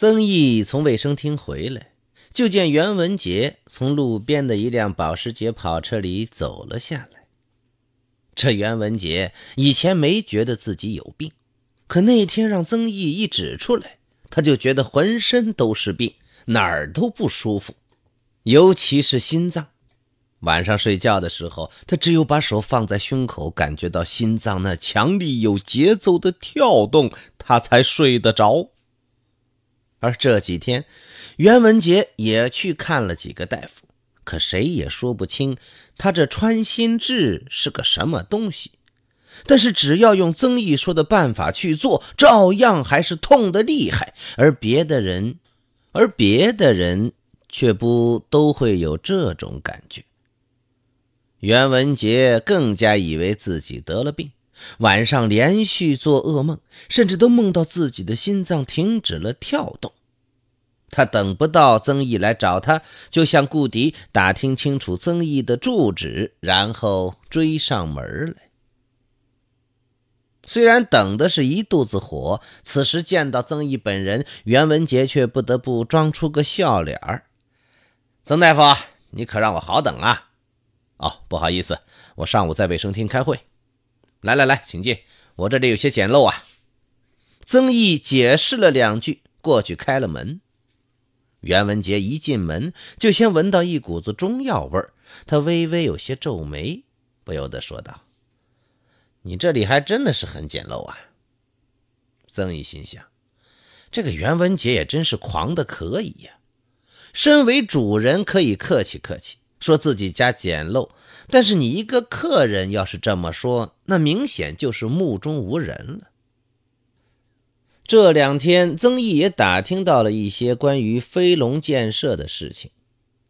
曾毅从卫生厅回来，就见袁文杰从路边的一辆保时捷跑车里走了下来。这袁文杰以前没觉得自己有病，可那天让曾毅一指出来，他就觉得浑身都是病，哪儿都不舒服，尤其是心脏。晚上睡觉的时候，他只有把手放在胸口，感觉到心脏那强力有节奏的跳动，他才睡得着。而这几天，袁文杰也去看了几个大夫，可谁也说不清他这穿心痣是个什么东西。但是只要用曾毅说的办法去做，照样还是痛得厉害。而别的人，而别的人却不都会有这种感觉。袁文杰更加以为自己得了病。晚上连续做噩梦，甚至都梦到自己的心脏停止了跳动。他等不到曾毅来找他，就向顾迪打听清楚曾毅的住址，然后追上门来。虽然等的是一肚子火，此时见到曾毅本人，袁文杰却不得不装出个笑脸儿。“曾大夫，你可让我好等啊！”“哦，不好意思，我上午在卫生厅开会。”来来来，请进。我这里有些简陋啊。曾毅解释了两句，过去开了门。袁文杰一进门就先闻到一股子中药味儿，他微微有些皱眉，不由得说道：“你这里还真的是很简陋啊。”曾毅心想：“这个袁文杰也真是狂的可以呀，身为主人可以客气客气，说自己家简陋。”但是你一个客人要是这么说，那明显就是目中无人了。这两天曾毅也打听到了一些关于飞龙建设的事情，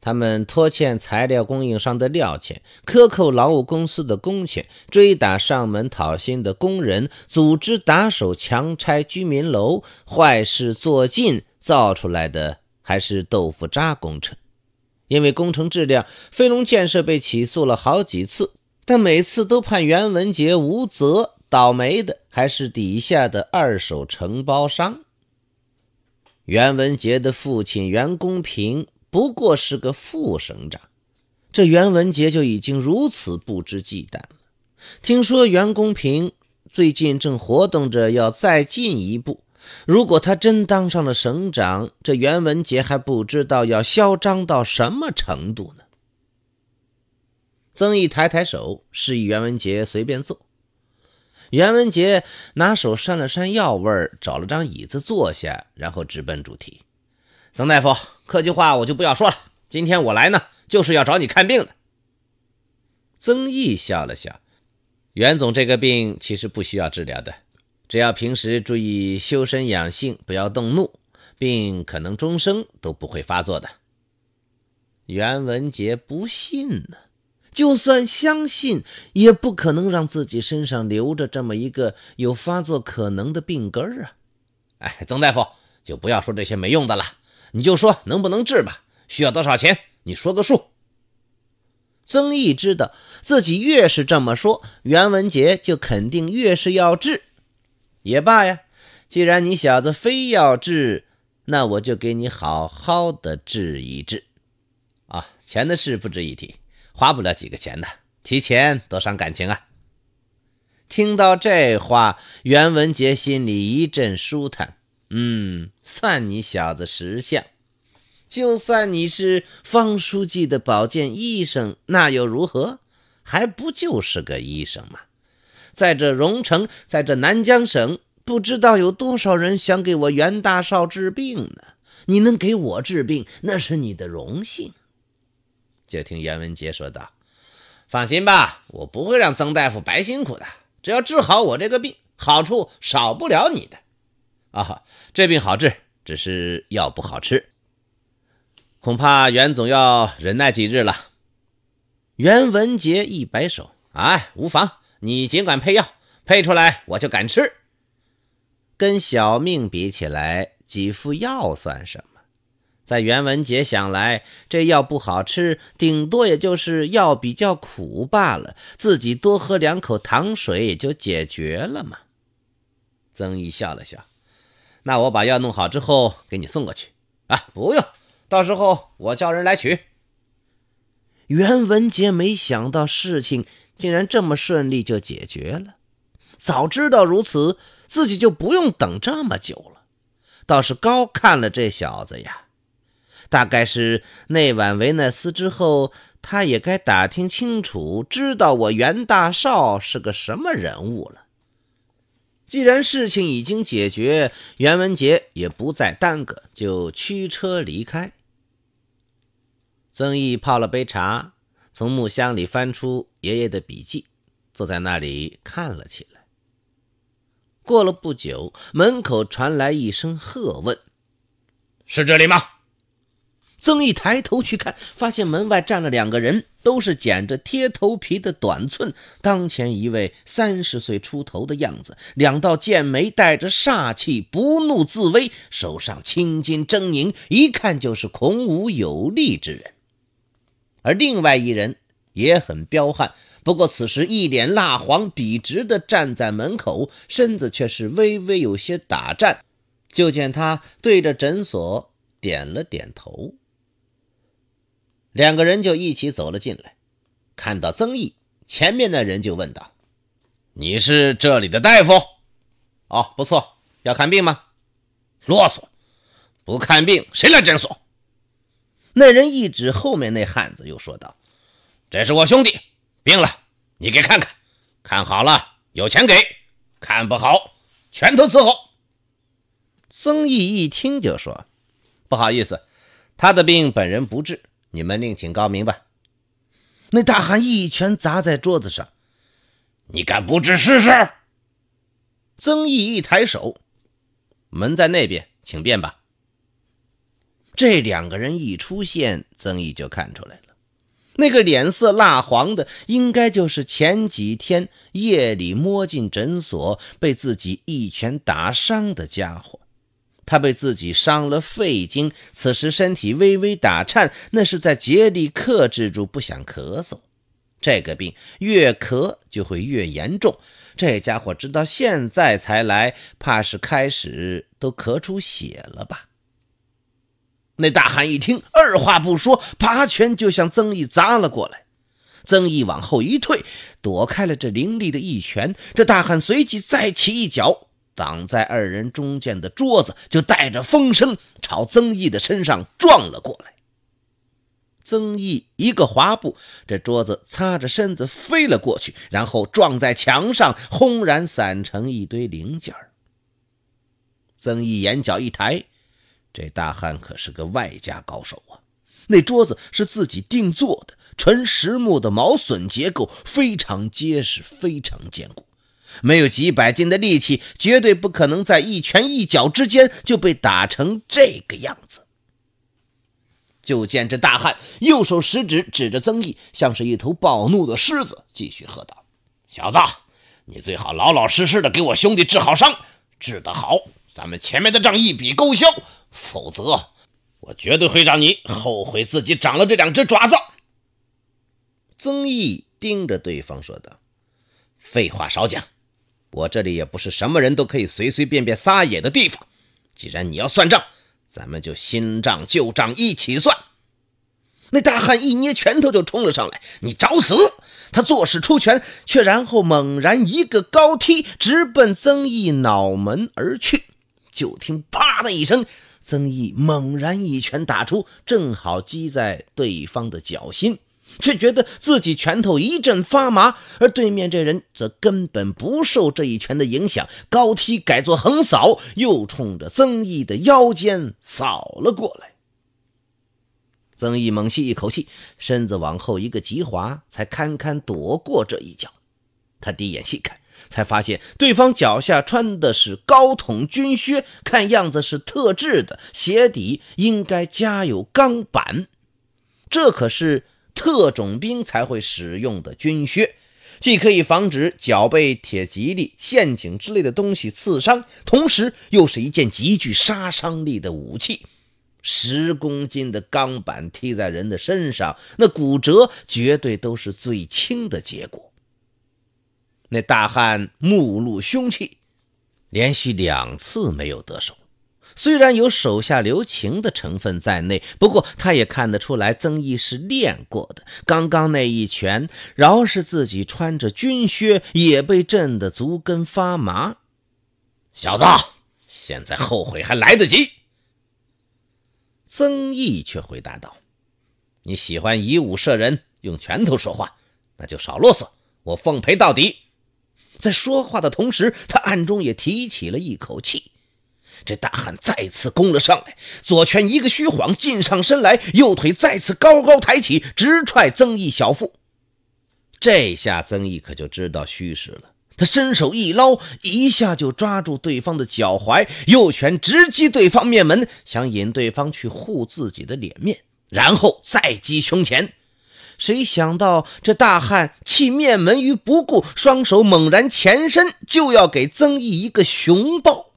他们拖欠材料供应商的料钱，克扣劳务公司的工钱，追打上门讨薪的工人，组织打手强拆居民楼，坏事做尽，造出来的还是豆腐渣工程。因为工程质量，飞龙建设被起诉了好几次，但每次都判袁文杰无责。倒霉的还是底下的二手承包商。袁文杰的父亲袁公平不过是个副省长，这袁文杰就已经如此不知忌惮了。听说袁公平最近正活动着，要再进一步。如果他真当上了省长，这袁文杰还不知道要嚣张到什么程度呢。曾毅抬抬手，示意袁文杰随便坐。袁文杰拿手扇了扇药味儿，找了张椅子坐下，然后直奔主题：“曾大夫，客气话我就不要说了。今天我来呢，就是要找你看病的。”曾毅笑了笑：“袁总，这个病其实不需要治疗的。”只要平时注意修身养性，不要动怒，病可能终生都不会发作的。袁文杰不信呢，就算相信，也不可能让自己身上留着这么一个有发作可能的病根儿啊！哎，曾大夫，就不要说这些没用的了，你就说能不能治吧？需要多少钱？你说个数。曾毅知道自己越是这么说，袁文杰就肯定越是要治。也罢呀，既然你小子非要治，那我就给你好好的治一治。啊，钱的事不值一提，花不了几个钱的，提钱多伤感情啊。听到这话，袁文杰心里一阵舒坦。嗯，算你小子识相。就算你是方书记的保健医生，那又如何？还不就是个医生吗？在这荣城，在这南疆省，不知道有多少人想给我袁大少治病呢？你能给我治病，那是你的荣幸。就听袁文杰说道：“放心吧，我不会让曾大夫白辛苦的。只要治好我这个病，好处少不了你的。”啊，这病好治，只是药不好吃，恐怕袁总要忍耐几日了。袁文杰一摆手：“哎，无妨。”你尽管配药，配出来我就敢吃。跟小命比起来，几副药算什么？在袁文杰想来，这药不好吃，顶多也就是药比较苦罢了，自己多喝两口糖水也就解决了嘛。曾毅笑了笑，那我把药弄好之后给你送过去啊，不用，到时候我叫人来取。袁文杰没想到事情。竟然这么顺利就解决了，早知道如此，自己就不用等这么久了，倒是高看了这小子呀。大概是那晚维纳斯之后，他也该打听清楚，知道我袁大少是个什么人物了。既然事情已经解决，袁文杰也不再耽搁，就驱车离开。曾毅泡了杯茶。从木箱里翻出爷爷的笔记，坐在那里看了起来。过了不久，门口传来一声喝问：“是这里吗？”曾毅抬头去看，发现门外站了两个人，都是剪着贴头皮的短寸。当前一位三十岁出头的样子，两道剑眉带着煞气，不怒自威，手上青筋狰狞，一看就是孔武有力之人。而另外一人也很彪悍，不过此时一脸蜡黄，笔直的站在门口，身子却是微微有些打颤。就见他对着诊所点了点头，两个人就一起走了进来。看到曾毅，前面的人就问道：“你是这里的大夫？哦，不错，要看病吗？”啰嗦，不看病谁来诊所？那人一指后面那汉子，又说道：“这是我兄弟，病了，你给看看。看好了，有钱给；看不好，拳头伺候。”曾毅一听就说：“不好意思，他的病本人不治，你们另请高明吧。”那大汉一拳砸在桌子上：“你敢不治试试？”曾毅一抬手：“门在那边，请便吧。”这两个人一出现，曾毅就看出来了。那个脸色蜡黄的，应该就是前几天夜里摸进诊所被自己一拳打伤的家伙。他被自己伤了肺经，此时身体微微打颤，那是在竭力克制住不想咳嗽。这个病越咳就会越严重。这家伙直到现在才来，怕是开始都咳出血了吧。那大汉一听，二话不说，拔拳就向曾毅砸了过来。曾毅往后一退，躲开了这凌厉的一拳。这大汉随即再起一脚，挡在二人中间的桌子就带着风声朝曾毅的身上撞了过来。曾毅一个滑步，这桌子擦着身子飞了过去，然后撞在墙上，轰然散成一堆零件曾毅眼角一抬。这大汉可是个外家高手啊！那桌子是自己定做的，纯实木的毛榫结构，非常结实，非常坚固。没有几百斤的力气，绝对不可能在一拳一脚之间就被打成这个样子。就见这大汉右手食指指着曾毅，像是一头暴怒的狮子，继续喝道：“小子，你最好老老实实的给我兄弟治好伤，治得好，咱们前面的账一笔勾销。”否则，我绝对会让你后悔自己长了这两只爪子。曾毅盯着对方说道：“废话少讲，我这里也不是什么人都可以随随便便撒野的地方。既然你要算账，咱们就新账旧账一起算。”那大汉一捏拳头就冲了上来，“你找死！”他作势出拳，却然后猛然一个高踢，直奔曾毅脑门而去。就听“啪”的一声。曾毅猛然一拳打出，正好击在对方的脚心，却觉得自己拳头一阵发麻。而对面这人则根本不受这一拳的影响，高踢改作横扫，又冲着曾毅的腰间扫了过来。曾毅猛吸一口气，身子往后一个急滑，才堪堪躲过这一脚。他低眼细看。才发现对方脚下穿的是高筒军靴，看样子是特制的，鞋底应该加有钢板。这可是特种兵才会使用的军靴，既可以防止脚被铁蒺藜、陷阱之类的东西刺伤，同时又是一件极具杀伤力的武器。十公斤的钢板踢在人的身上，那骨折绝对都是最轻的结果。那大汉目露凶气，连续两次没有得手。虽然有手下留情的成分在内，不过他也看得出来，曾毅是练过的。刚刚那一拳，饶是自己穿着军靴，也被震得足跟发麻。小子，现在后悔还来得及。曾毅却回答道：“你喜欢以武射人，用拳头说话，那就少啰嗦，我奉陪到底。”在说话的同时，他暗中也提起了一口气。这大汉再次攻了上来，左拳一个虚晃，进上身来；右腿再次高高抬起，直踹曾毅小腹。这下曾毅可就知道虚实了。他伸手一捞，一下就抓住对方的脚踝，右拳直击对方面门，想引对方去护自己的脸面，然后再击胸前。谁想到这大汉弃面门于不顾，双手猛然前伸，就要给曾毅一个熊抱。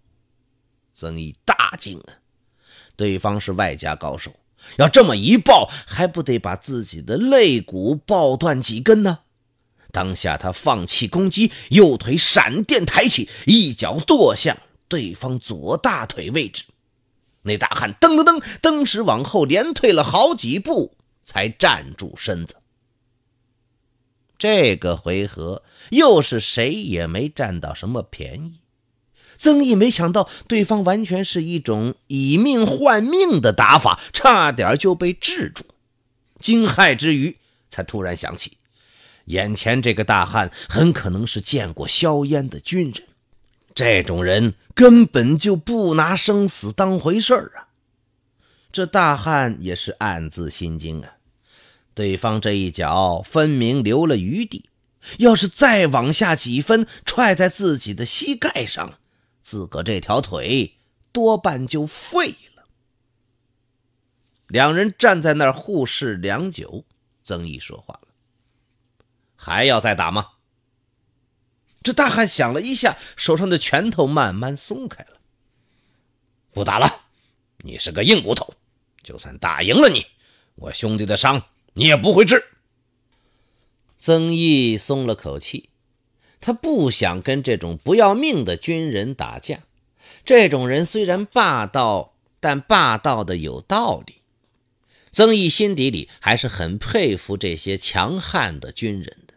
曾毅大惊啊！对方是外家高手，要这么一抱，还不得把自己的肋骨抱断几根呢？当下他放弃攻击，右腿闪电抬起，一脚跺向对方左大腿位置。那大汉噔噔噔噔时往后连退了好几步。才站住身子。这个回合又是谁也没占到什么便宜。曾毅没想到，对方完全是一种以命换命的打法，差点就被制住。惊骇之余，才突然想起，眼前这个大汉很可能是见过硝烟的军人，这种人根本就不拿生死当回事儿啊。这大汉也是暗自心惊啊！对方这一脚分明留了余地，要是再往下几分，踹在自己的膝盖上，自个这条腿多半就废了。两人站在那儿互视良久，曾毅说话了：“还要再打吗？”这大汉想了一下，手上的拳头慢慢松开了：“不打了，你是个硬骨头。”就算打赢了你，我兄弟的伤你也不会治。曾毅松了口气，他不想跟这种不要命的军人打架。这种人虽然霸道，但霸道的有道理。曾毅心底里还是很佩服这些强悍的军人的。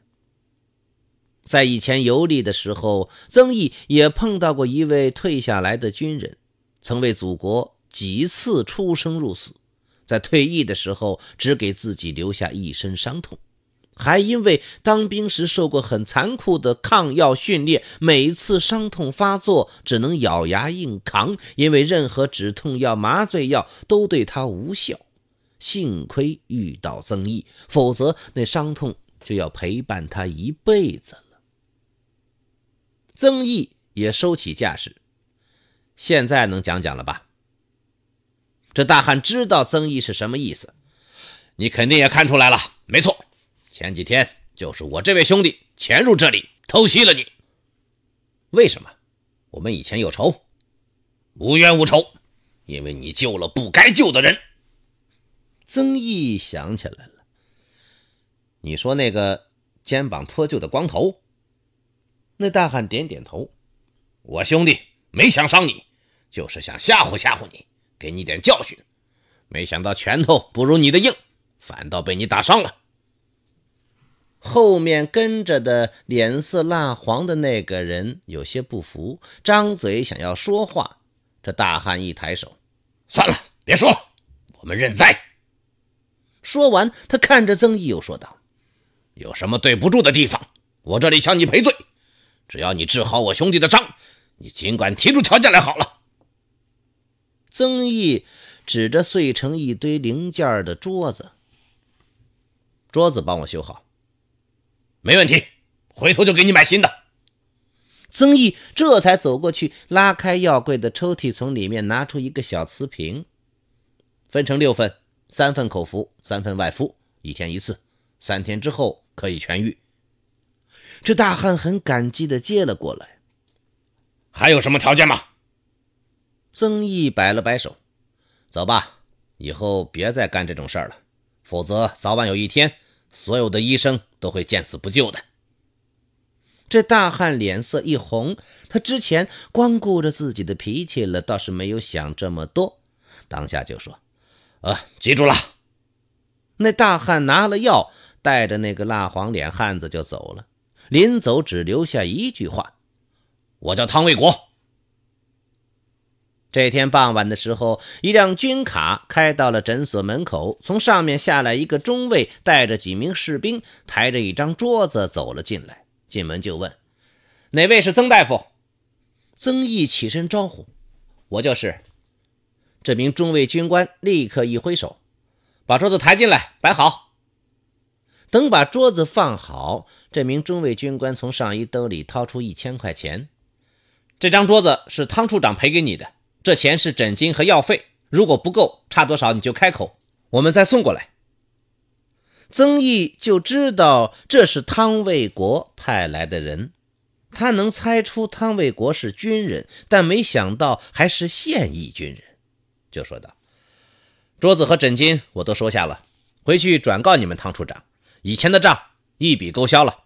在以前游历的时候，曾毅也碰到过一位退下来的军人，曾为祖国。几次出生入死，在退役的时候只给自己留下一身伤痛，还因为当兵时受过很残酷的抗药训练，每次伤痛发作只能咬牙硬扛，因为任何止痛药、麻醉药都对他无效。幸亏遇到曾毅，否则那伤痛就要陪伴他一辈子了。曾毅也收起架势，现在能讲讲了吧？这大汉知道曾毅是什么意思，你肯定也看出来了。没错，前几天就是我这位兄弟潜入这里偷袭了你。为什么？我们以前有仇？无冤无仇，因为你救了不该救的人。曾毅想起来了，你说那个肩膀脱臼的光头？那大汉点点头，我兄弟没想伤你，就是想吓唬吓唬你。给你点教训，没想到拳头不如你的硬，反倒被你打伤了。后面跟着的脸色蜡黄的那个人有些不服，张嘴想要说话，这大汉一抬手，算了，别说，了，我们认栽。说完，他看着曾义又说道：“有什么对不住的地方，我这里向你赔罪。只要你治好我兄弟的伤，你尽管提出条件来好了。”曾毅指着碎成一堆零件的桌子，桌子帮我修好，没问题，回头就给你买新的。曾毅这才走过去，拉开药柜的抽屉，从里面拿出一个小瓷瓶，分成六份，三份口服，三份外敷，一天一次，三天之后可以痊愈。这大汉很感激的接了过来，还有什么条件吗？曾毅摆了摆手：“走吧，以后别再干这种事儿了，否则早晚有一天，所有的医生都会见死不救的。”这大汉脸色一红，他之前光顾着自己的脾气了，倒是没有想这么多，当下就说：“啊，记住了。”那大汉拿了药，带着那个蜡黄脸汉子就走了，临走只留下一句话：“我叫汤卫国。”这天傍晚的时候，一辆军卡开到了诊所门口，从上面下来一个中尉，带着几名士兵，抬着一张桌子走了进来。进门就问：“哪位是曾大夫？”曾毅起身招呼：“我就是。”这名中尉军官立刻一挥手，把桌子抬进来，摆好。等把桌子放好，这名中尉军官从上衣兜里掏出一千块钱：“这张桌子是汤处长赔给你的。”这钱是诊金和药费，如果不够，差多少你就开口，我们再送过来。曾毅就知道这是汤卫国派来的人，他能猜出汤卫国是军人，但没想到还是现役军人，就说道：“桌子和枕巾我都收下了，回去转告你们汤处长，以前的账一笔勾销了。”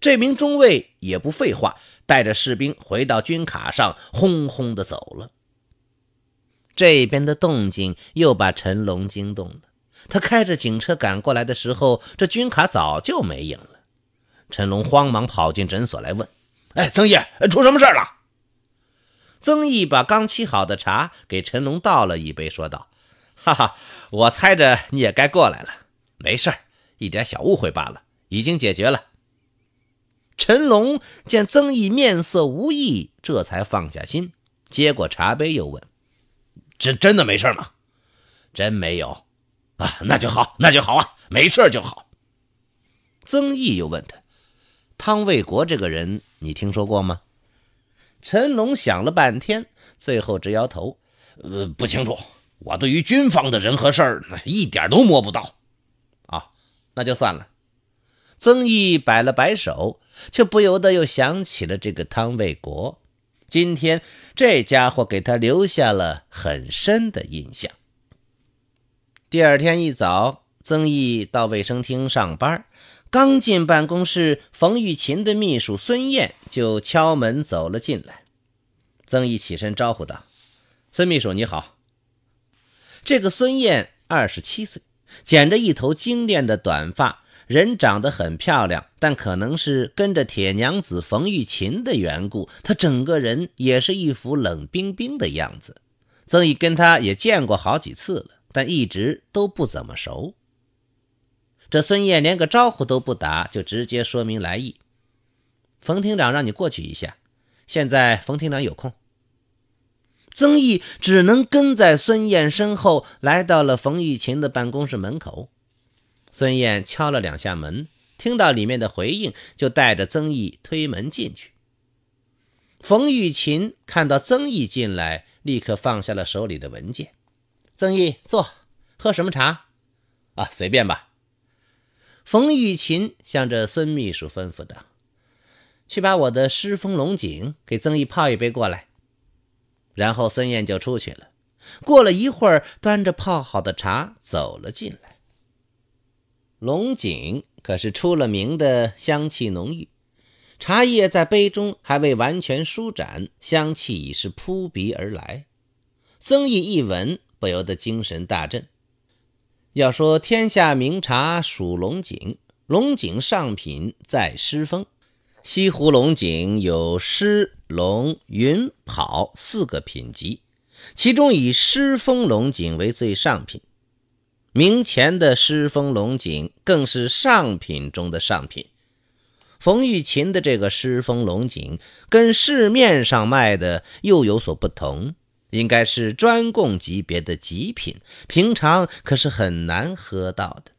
这名中尉也不废话，带着士兵回到军卡上，轰轰的走了。这边的动静又把陈龙惊动了。他开着警车赶过来的时候，这军卡早就没影了。陈龙慌忙跑进诊所来问：“哎，曾毅，出什么事了？”曾毅把刚沏好的茶给陈龙倒了一杯，说道：“哈哈，我猜着你也该过来了。没事儿，一点小误会罢了，已经解决了。”陈龙见曾毅面色无异，这才放下心，接过茶杯又问：“真真的没事吗？真没有啊？那就好，那就好啊，没事就好。”曾毅又问他：“汤卫国这个人，你听说过吗？”陈龙想了半天，最后直摇头：“呃，不清楚。我对于军方的人和事儿，一点都摸不到。啊，那就算了。”曾毅摆了摆手，却不由得又想起了这个汤卫国。今天这家伙给他留下了很深的印象。第二天一早，曾毅到卫生厅上班，刚进办公室，冯玉琴的秘书孙燕就敲门走了进来。曾毅起身招呼道：“孙秘书，你好。”这个孙燕二十七岁，剪着一头精炼的短发。人长得很漂亮，但可能是跟着铁娘子冯玉琴的缘故，她整个人也是一副冷冰冰的样子。曾毅跟她也见过好几次了，但一直都不怎么熟。这孙燕连个招呼都不打，就直接说明来意。冯厅长让你过去一下，现在冯厅长有空。曾毅只能跟在孙燕身后来到了冯玉琴的办公室门口。孙燕敲了两下门，听到里面的回应，就带着曾毅推门进去。冯玉琴看到曾毅进来，立刻放下了手里的文件。曾毅，坐，喝什么茶？啊，随便吧。冯玉琴向着孙秘书吩咐道：“去把我的狮峰龙井给曾毅泡一杯过来。”然后孙燕就出去了。过了一会儿，端着泡好的茶走了进来。龙井可是出了名的香气浓郁，茶叶在杯中还未完全舒展，香气已是扑鼻而来。曾毅一闻，不由得精神大振。要说天下名茶属龙井，龙井上品在狮峰。西湖龙井有狮、龙、云、跑四个品级，其中以狮峰龙井为最上品。明前的狮峰龙井更是上品中的上品，冯玉琴的这个狮峰龙井跟市面上卖的又有所不同，应该是专供级别的极品，平常可是很难喝到的。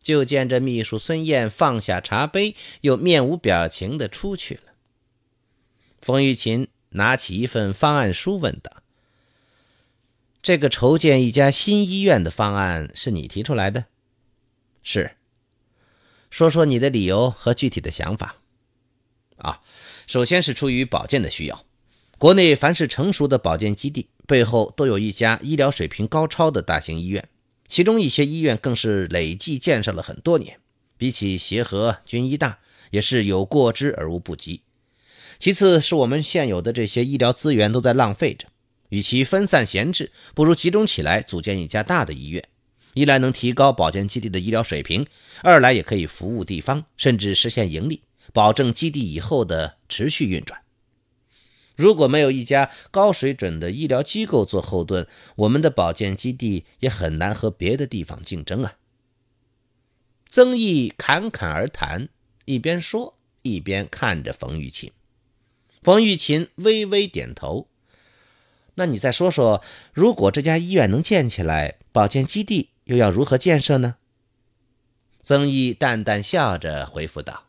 就见这秘书孙燕放下茶杯，又面无表情的出去了。冯玉琴拿起一份方案书，问道。这个筹建一家新医院的方案是你提出来的，是。说说你的理由和具体的想法，啊，首先是出于保健的需要，国内凡是成熟的保健基地背后都有一家医疗水平高超的大型医院，其中一些医院更是累计建设了很多年，比起协和、军医大也是有过之而无不及。其次是我们现有的这些医疗资源都在浪费着。与其分散闲置，不如集中起来组建一家大的医院。一来能提高保健基地的医疗水平，二来也可以服务地方，甚至实现盈利，保证基地以后的持续运转。如果没有一家高水准的医疗机构做后盾，我们的保健基地也很难和别的地方竞争啊！曾毅侃侃而谈，一边说一边看着冯玉琴。冯玉琴微微点头。那你再说说，如果这家医院能建起来，保健基地又要如何建设呢？曾毅淡淡笑着回复道：“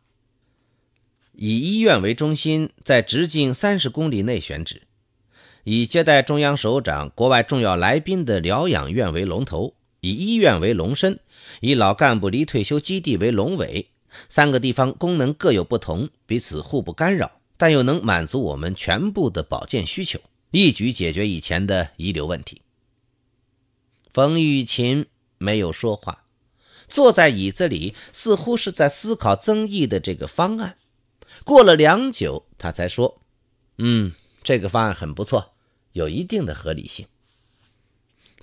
以医院为中心，在直径三十公里内选址，以接待中央首长、国外重要来宾的疗养院为龙头，以医院为龙身，以老干部离退休基地为龙尾，三个地方功能各有不同，彼此互不干扰，但又能满足我们全部的保健需求。”一举解决以前的遗留问题。冯玉琴没有说话，坐在椅子里，似乎是在思考曾毅的这个方案。过了良久，他才说：“嗯，这个方案很不错，有一定的合理性。”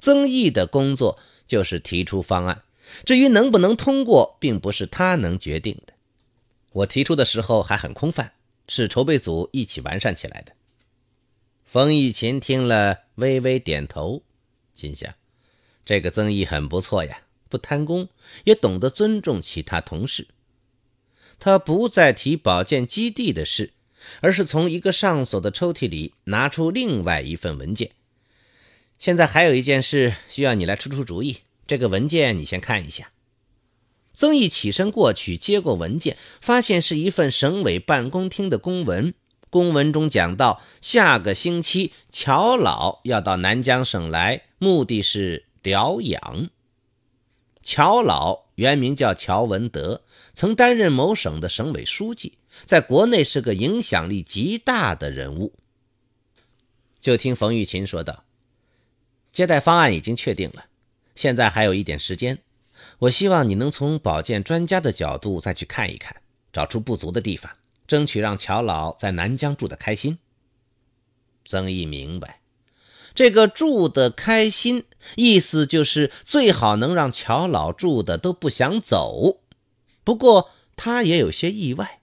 曾毅的工作就是提出方案，至于能不能通过，并不是他能决定的。我提出的时候还很空泛，是筹备组一起完善起来的。冯玉琴听了，微微点头，心想：“这个曾毅很不错呀，不贪功，也懂得尊重其他同事。”他不再提保健基地的事，而是从一个上锁的抽屉里拿出另外一份文件。现在还有一件事需要你来出出主意，这个文件你先看一下。曾毅起身过去接过文件，发现是一份省委办公厅的公文。公文中讲到，下个星期乔老要到南疆省来，目的是疗养。乔老原名叫乔文德，曾担任某省的省委书记，在国内是个影响力极大的人物。就听冯玉琴说道：“接待方案已经确定了，现在还有一点时间，我希望你能从保健专家的角度再去看一看，找出不足的地方。”争取让乔老在南疆住得开心。曾毅明白，这个住得开心，意思就是最好能让乔老住的都不想走。不过他也有些意外，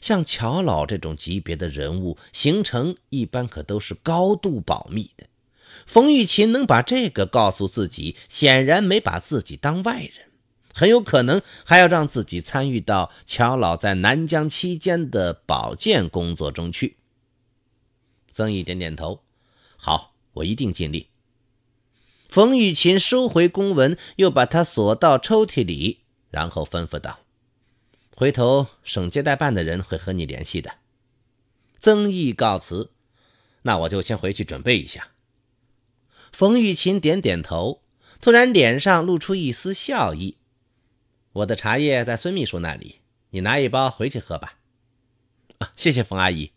像乔老这种级别的人物，行程一般可都是高度保密的。冯玉琴能把这个告诉自己，显然没把自己当外人。很有可能还要让自己参与到乔老在南疆期间的保健工作中去。曾毅点点头：“好，我一定尽力。”冯玉琴收回公文，又把它锁到抽屉里，然后吩咐道：“回头省接待办的人会和你联系的。”曾毅告辞：“那我就先回去准备一下。”冯玉琴点点头，突然脸上露出一丝笑意。我的茶叶在孙秘书那里，你拿一包回去喝吧。啊，谢谢冯阿姨。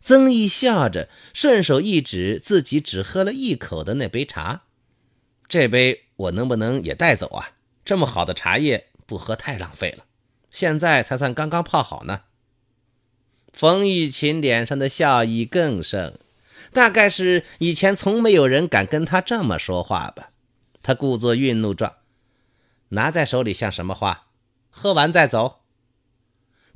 曾毅笑着，顺手一指自己只喝了一口的那杯茶：“这杯我能不能也带走啊？这么好的茶叶不喝太浪费了。现在才算刚刚泡好呢。”冯玉琴脸上的笑意更盛，大概是以前从没有人敢跟她这么说话吧。她故作愠怒状。拿在手里像什么话？喝完再走。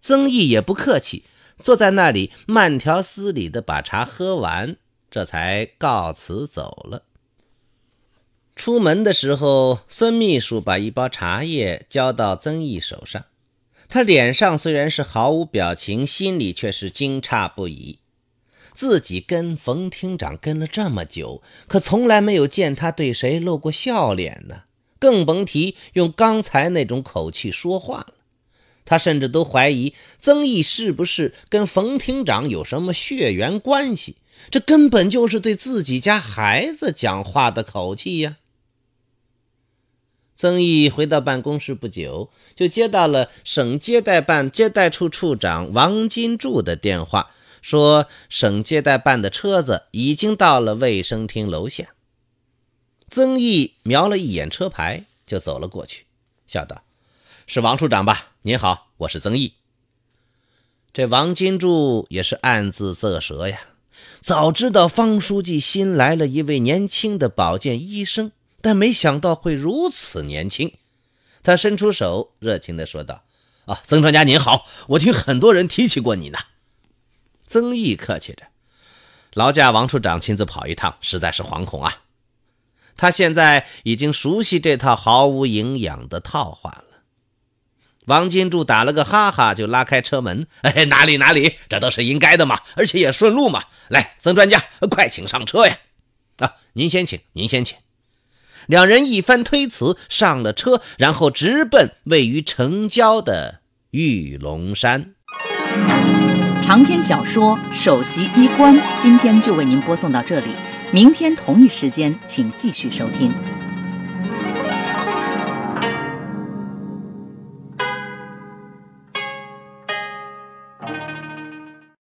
曾毅也不客气，坐在那里慢条斯理地把茶喝完，这才告辞走了。出门的时候，孙秘书把一包茶叶交到曾毅手上，他脸上虽然是毫无表情，心里却是惊诧不已。自己跟冯厅长跟了这么久，可从来没有见他对谁露过笑脸呢。更甭提用刚才那种口气说话了。他甚至都怀疑曾毅是不是跟冯厅长有什么血缘关系，这根本就是对自己家孩子讲话的口气呀。曾毅回到办公室不久，就接到了省接待办接待处处长王金柱的电话，说省接待办的车子已经到了卫生厅楼下。曾毅瞄了一眼车牌，就走了过去，笑道：“是王处长吧？您好，我是曾毅。”这王金柱也是暗自啧舌呀。早知道方书记新来了一位年轻的保健医生，但没想到会如此年轻。他伸出手，热情的说道：“啊，曾专家您好，我听很多人提起过你呢。”曾毅客气着：“劳驾王处长亲自跑一趟，实在是惶恐啊。”他现在已经熟悉这套毫无营养的套话了。王金柱打了个哈哈，就拉开车门。哎，哪里哪里，这都是应该的嘛，而且也顺路嘛。来，曾专家，快请上车呀！啊，您先请，您先请。两人一番推辞，上了车，然后直奔位于城郊的玉龙山。长篇小说《首席医官》，今天就为您播送到这里。明天同一时间，请继续收听。